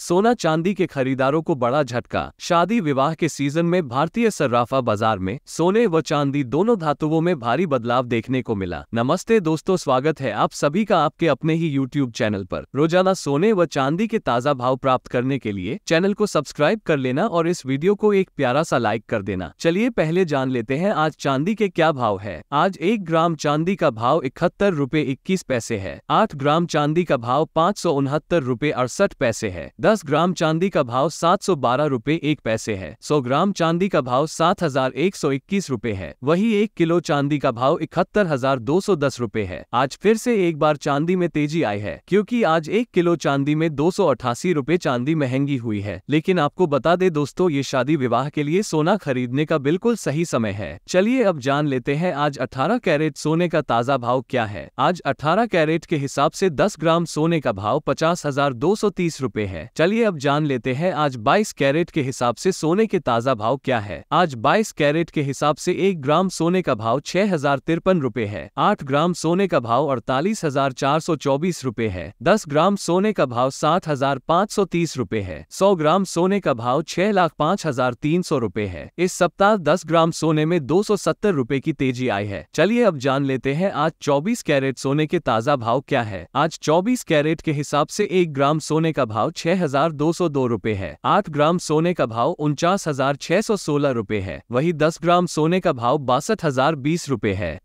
सोना चांदी के खरीदारों को बड़ा झटका शादी विवाह के सीजन में भारतीय सर्राफा बाजार में सोने व चांदी दोनों धातुओं में भारी बदलाव देखने को मिला नमस्ते दोस्तों स्वागत है आप सभी का आपके अपने ही YouTube चैनल पर रोजाना सोने व चांदी के ताजा भाव प्राप्त करने के लिए चैनल को सब्सक्राइब कर लेना और इस वीडियो को एक प्यारा सा लाइक कर देना चलिए पहले जान लेते हैं आज चांदी के क्या भाव है आज एक ग्राम चांदी का भाव इकहत्तर रूपए इक्कीस पैसे है आठ ग्राम चांदी का भाव पाँच सौ उनहत्तर रूपए अड़सठ पैसे है 10 ग्राम चांदी का भाव सात सौ बारह रूपए एक पैसे है 100 ग्राम चांदी का भाव सात हजार एक सौ इक्कीस रूपए है वही एक किलो चांदी का भाव इकहत्तर हजार दो सौ दस रूपए है आज फिर से एक बार चांदी में तेजी आई है क्योंकि आज एक किलो चांदी में दो सौ अठासी रूपए चांदी महंगी हुई है लेकिन आपको बता दे दोस्तों ये शादी विवाह के लिए सोना खरीदने का बिल्कुल सही समय है चलिए अब जान लेते हैं आज अठारह कैरेट सोने का ताजा भाव क्या है आज अठारह कैरेट के हिसाब से दस ग्राम सोने का भाव पचास हजार दो सौ तीस रूपए है चलिए अब जान लेते हैं आज 22 कैरेट के हिसाब से सोने के ताज़ा भाव क्या है आज 22 कैरेट के हिसाब से एक ग्राम सोने का भाव छह हजार तिरपन रूपए है आठ ग्राम सोने का भाव अड़तालीस हजार चार सौ चौबीस रूपए है दस ग्राम सोने का भाव सात हजार पाँच सौ तीस रूपए है सौ ग्राम सोने का भाव छह लाख पाँच हजार तीन सौ रूपए है इस सप्ताह दस ग्राम सोने में दो सौ सत्तर रूपए की तेजी आई है चलिए अब जान लेते हैं आज चौबीस कैरेट सोने के ताज़ा भाव क्या है आज चौबीस कैरेट के हिसाब से एक ग्राम सोने का भाव छह हजार दो सौ दो रूपए है आठ ग्राम सोने का भाव उनचास हजार छह सौ सोलह रूपए है वही दस ग्राम सोने का भाव बासठ हजार बीस रूपए है